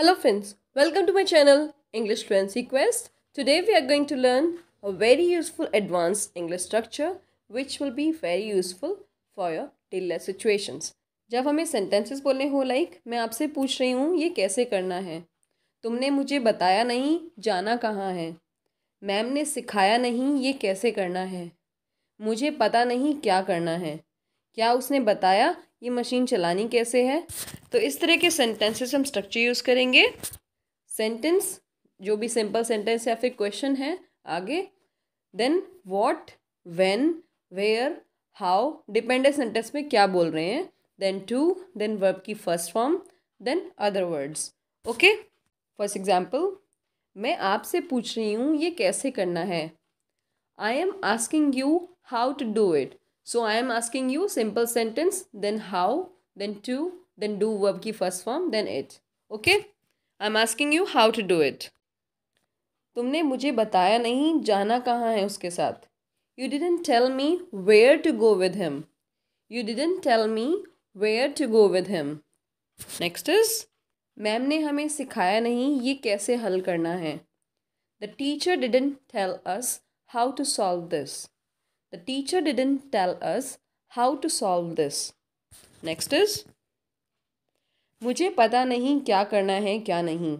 Hello friends, welcome to my channel English Fluency Quest. Today we are going to learn a very useful advanced English structure which will be very useful for your daily situations. जब हमें sentences बोलने हो like मैं आपसे पूछ रही हूँ ये कैसे करना है तुमने मुझे बताया नहीं जाना कहाँ है मैम ने सिखाया नहीं ये कैसे करना है मुझे पता नहीं क्या करना है क्या उसने बताया ये मशीन चलानी कैसे है तो इस तरह के सेंटेंसेस हम स्ट्रक्चर यूज़ करेंगे सेंटेंस जो भी सिंपल सेंटेंस या फिर क्वेश्चन है आगे then what when where how dependent sentence में क्या बोल रहे हैं देन टू देन वर्ब की first form then other words okay for example मैं आपसे पूछ रही हूँ ये कैसे करना है I am asking you how to do it so I am asking you simple sentence then how then to then do verb की first form then it okay I am asking you how to do it तुमने मुझे बताया नहीं जाना कहाँ है उसके साथ you didn't tell me where to go with him you didn't tell me where to go with him next is ma'am ने हमें सिखाया नहीं ये कैसे हल करना है the teacher didn't tell us how to solve this The teacher didn't tell us how to solve this. Next is मुझे पता नहीं क्या करना है क्या नहीं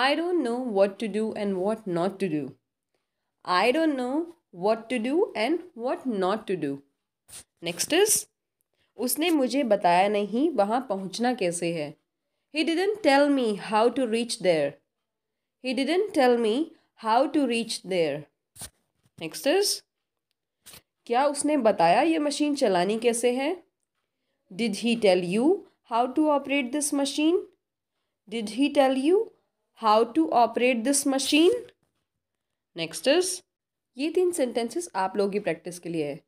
I don't know what to do and what not to do I don't know what to do and what not to do next is उसने मुझे बताया नहीं वहाँ पहुँचना कैसे है He didn't tell me how to reach there. He didn't tell me how to reach there. Next is क्या उसने बताया ये मशीन चलानी कैसे है did he tell you how to operate this machine did he tell you how to operate this machine next is ये तीन sentences आप लोगों की प्रैक्टिस के लिए है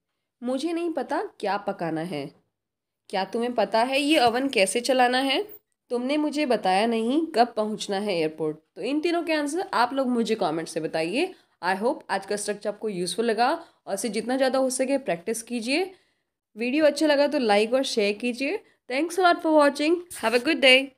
मुझे नहीं पता क्या पकाना है क्या तुम्हें पता है ये अवन कैसे चलाना है तुमने मुझे बताया नहीं कब पहुंचना है एयरपोर्ट तो इन तीनों के आंसर आप लोग मुझे कमेंट से बताइए आई होप आज का स्ट्रक्चर आपको यूज़फुल लगा और इसे जितना ज़्यादा हो सके प्रैक्टिस कीजिए वीडियो अच्छा लगा तो लाइक और शेयर कीजिए thanks lot for watching have a good day